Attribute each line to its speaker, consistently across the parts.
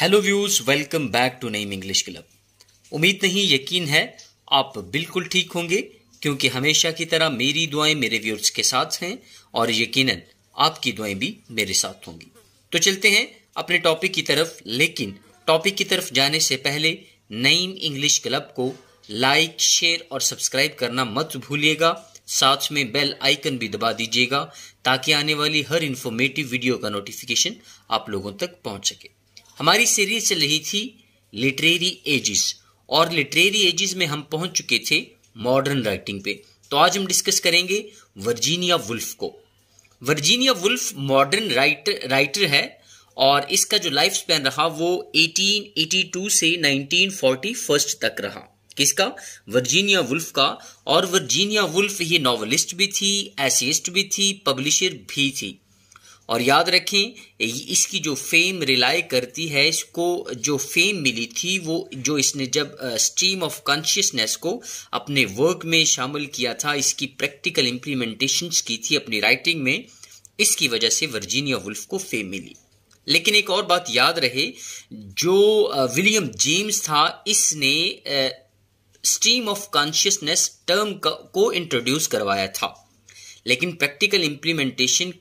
Speaker 1: hello views welcome back to Naeem English club उम्मीद नहीं यकीन है आप बिल्कुल ठीक होंगे क्योंकि हमेशा की तरह मेरी दुआएं मेरे व्यूअर्स के साथ हैं और यकीनन आपकी दुआएं भी मेरे साथ होंगी तो चलते हैं अपने टॉपिक की तरफ लेकिन टॉपिक की तरफ जाने से पहले नईम इंग्लिश क्लब को लाइक शेयर और सब्सक्राइब करना मत भूलिएगा साथ में बेल आइकन भी दबा दीजिएगा ताकि आने वाली हर इन्फॉर्मेटिव वीडियो का नोटिफिकेशन आप लोगों तक पहुंच सके हमारी सीरीज चल रही थी लिटरेरी एजिस और लिटरेरी एजिस में हम पहुंच चुके थे मॉडर्न राइटिंग पे तो आज हम डिस्कस करेंगे वर्जीनिया वुल्फ को Virginia Woolf modern writer writer है और इसका जो लाइफ स्पैन रहा वो 1882 से 1941 तक रहा किसका वर्जीनिया वुल्फ का और वर्जीनिया वुल्फ ये नॉवलिस्ट भी थी एसिस्ट भी थी पब्लिशर भी थी और याद रखें इसकी जो फेम रिलाई करती है इसको जो फेम मिली थी वो जो इसने जब स्ट्रीम ऑफ कॉन्शियसनेस को अपने वर्क में शामिल किया था इसकी प्रैक्टिकल इम्प्लीमेंटेशन की थी अपनी राइटिंग में इसकी वजह से वर्जीनिया वुल्फ को फेम मिली लेकिन एक और बात याद रहे जो विलियम जेम्स था इसने स्ट्रीम ऑफ कॉन्शियसनेस टर्म को इंट्रोड्यूस करवाया था लेकिन प्रैक्टिकल इम्प्लीमेंटेशन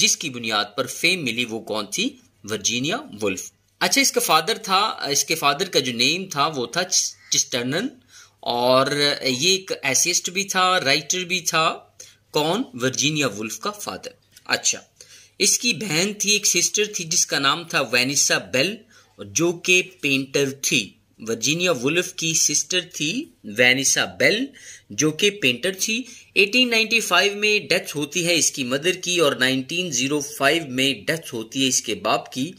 Speaker 1: जिसकी बुनियाद पर फेम मिली वो कौन थी वर्जीनिया वुल्फ अच्छा इसका फादर था इसके फादर का जो नेम था वो था चिस्टर्नन और ये एक एसिस्ट भी था राइटर भी था कौन वर्जीनिया वुल्फ का फादर अच्छा इसकी बहन थी एक सिस्टर थी जिसका नाम था वेनिसा बेल जो के पेंटर थी वर्जीनिया वुल्फ की सिस्टर थी वैनिसा बेल जो कि पेंटर थी 1895 में डेथ होती है इसकी मदर की और 1905 में डेथ होती है इसके बाप की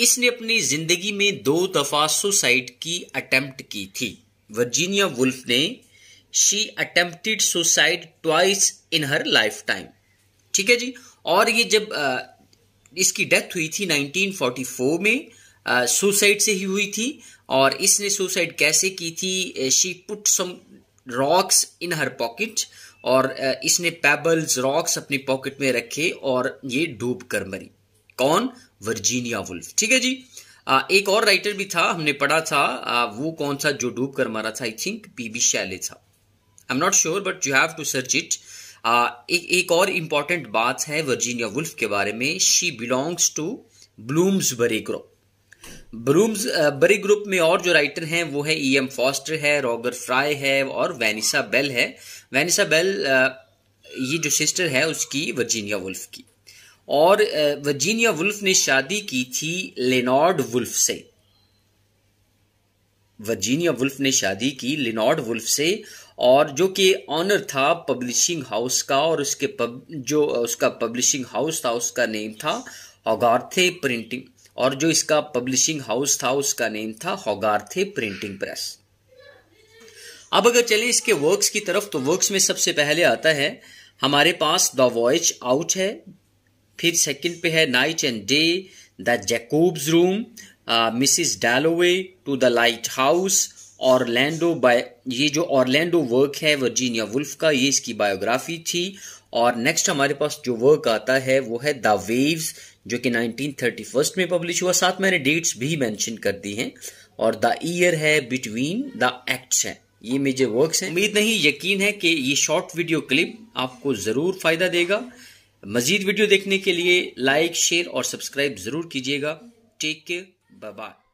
Speaker 1: इसने अपनी जिंदगी में दो दफा सुसाइड की अटेम्प्ट की थी वर्जीनिया वुल्फ ने she attempted suicide twice in her life time ठीक है जी और ये जब आ, इसकी डेथ हुई थी 1944 में सुसाइड से ही हुई थी और इसने सुसाइड कैसे की थी she put some rocks in her pocket और इसने पेबल्स रॉक्स अपनी पॉकेट में रखे और ये डूब कर मरी कौन वर्जीनिया वुल्फ ठीक है जी एक और राइटर भी था हमने पढ़ा था वो कौन सा जो डूब कर मरा था आई थिंक पीबी शैले था I am not sure but you have to search it एक एक और इंपॉर्टेंट बात है वर्जीनिया वुल्फ के बारे में शी बिलोंग्स टू बरे ग्रुप ब्रूम्स uh, बड़े ग्रुप में और जो राइटर हैं वो e है ई एम फॉस्टर है रॉगर फ्राई है और वैनिसा बेल है वैनिसा बेल uh, ये जो सिस्टर है उसकी वर्जीनिया वुल्फ की और वर्जीनिया uh, वुल्फ ने शादी की थी लेनॉर्ड वुल्फ से वर्जीनिया वुल्फ ने शादी की लिनॉर्ड वुल्फ से और जो कि ऑनर था पब्लिशिंग हाउस का और उसके पब जो उसका पब्लिशिंग हाउस था उसका नेम था ओगार्थे प्रिंटिंग और जो इसका पब्लिशिंग हाउस था उसका नेम था होगार्थे प्रिंटिंग प्रेस अब अगर चले इसके वर्क्स की तरफ तो वर्क्स में सबसे पहले आता है हमारे पास द वॉयज आउट है फिर सेकंड पे है night and day the Jacob's room Mrs Dalloway to the lighthouse Orlando by ये जो ऑरलैंडो वर्क है वर्जीनिया वुल्फ का ये इसकी बायोग्राफी थी और नेक्स्ट हमारे पास जो वर्क आता है वो है द वेव्स जो कि 1931 में पब्लिश हुआ साथ मैंने डेट्स भी मेंशन कर दी हैं और द ईयर है बिटवीन द एक्ट्स है ये मेजर वर्क्स हैं उम्मीद नहीं यकीन है कि ये शॉर्ट वीडियो क्लिप आपको ज़रूर फ़ायदा देगा मज़ीद वीडियो देखने के लिए लाइक शेयर और सब्सक्राइब ज़रूर कीजिएगा टेक केयर बाय